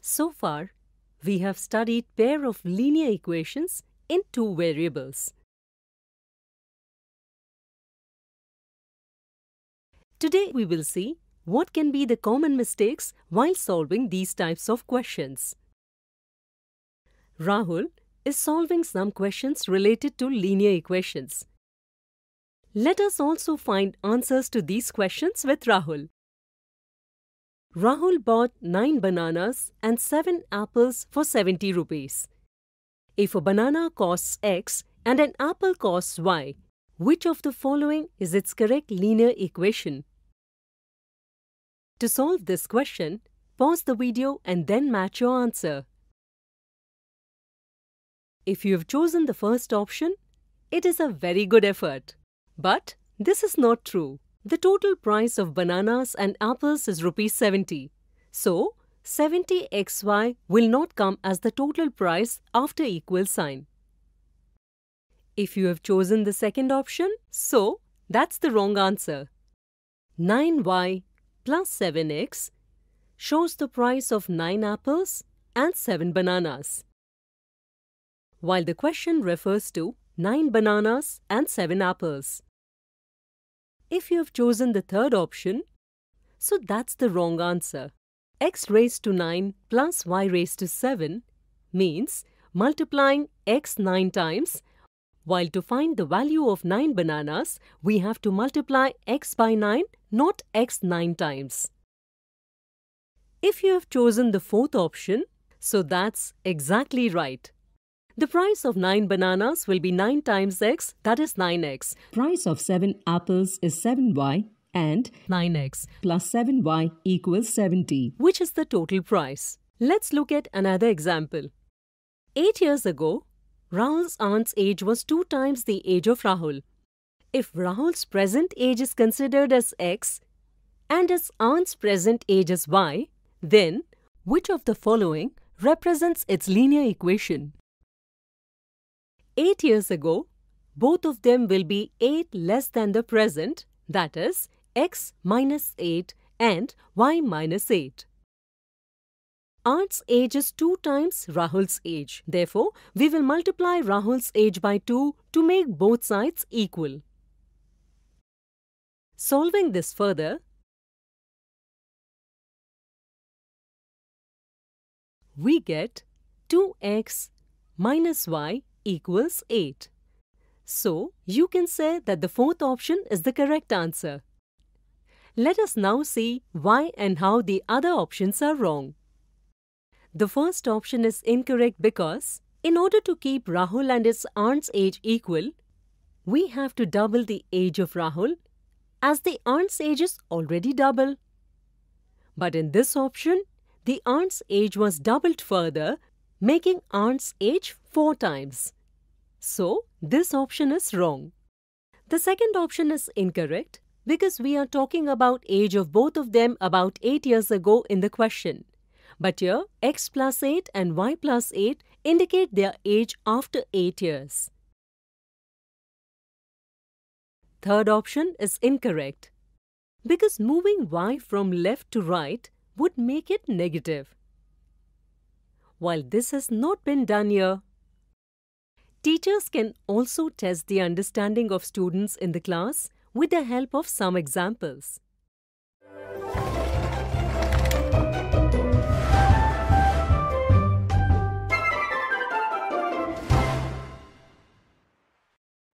So far, we have studied pair of linear equations in two variables. Today we will see what can be the common mistakes while solving these types of questions. Rahul is solving some questions related to linear equations. Let us also find answers to these questions with Rahul. Rahul bought 9 bananas and 7 apples for 70 rupees. If a banana costs x and an apple costs y, which of the following is its correct linear equation? To solve this question, pause the video and then match your answer. If you have chosen the first option, it is a very good effort. But this is not true. The total price of bananas and apples is rupees 70. So, 70xy will not come as the total price after equal sign. If you have chosen the second option, so that's the wrong answer. 9y plus 7x shows the price of 9 apples and 7 bananas. While the question refers to 9 bananas and 7 apples if you have chosen the third option, so that's the wrong answer. x raised to 9 plus y raised to 7 means multiplying x 9 times, while to find the value of 9 bananas, we have to multiply x by 9, not x 9 times. If you have chosen the fourth option, so that's exactly right. The price of 9 bananas will be 9 times x, that is 9x. Price of 7 apples is 7y and 9x plus 7y equals 70, which is the total price. Let's look at another example. 8 years ago, Rahul's aunt's age was 2 times the age of Rahul. If Rahul's present age is considered as x and his aunt's present age is y, then which of the following represents its linear equation? 8 years ago, both of them will be 8 less than the present, that is, x minus 8 and y minus 8. Art's age is 2 times Rahul's age. Therefore, we will multiply Rahul's age by 2 to make both sides equal. Solving this further, we get 2x minus y equals 8. So, you can say that the fourth option is the correct answer. Let us now see why and how the other options are wrong. The first option is incorrect because, in order to keep Rahul and his aunt's age equal, we have to double the age of Rahul as the aunt's age is already double. But in this option, the aunt's age was doubled further making aunt's age four times. So, this option is wrong. The second option is incorrect because we are talking about age of both of them about 8 years ago in the question. But here, x plus 8 and y plus 8 indicate their age after 8 years. Third option is incorrect because moving y from left to right would make it negative while this has not been done here. Teachers can also test the understanding of students in the class with the help of some examples.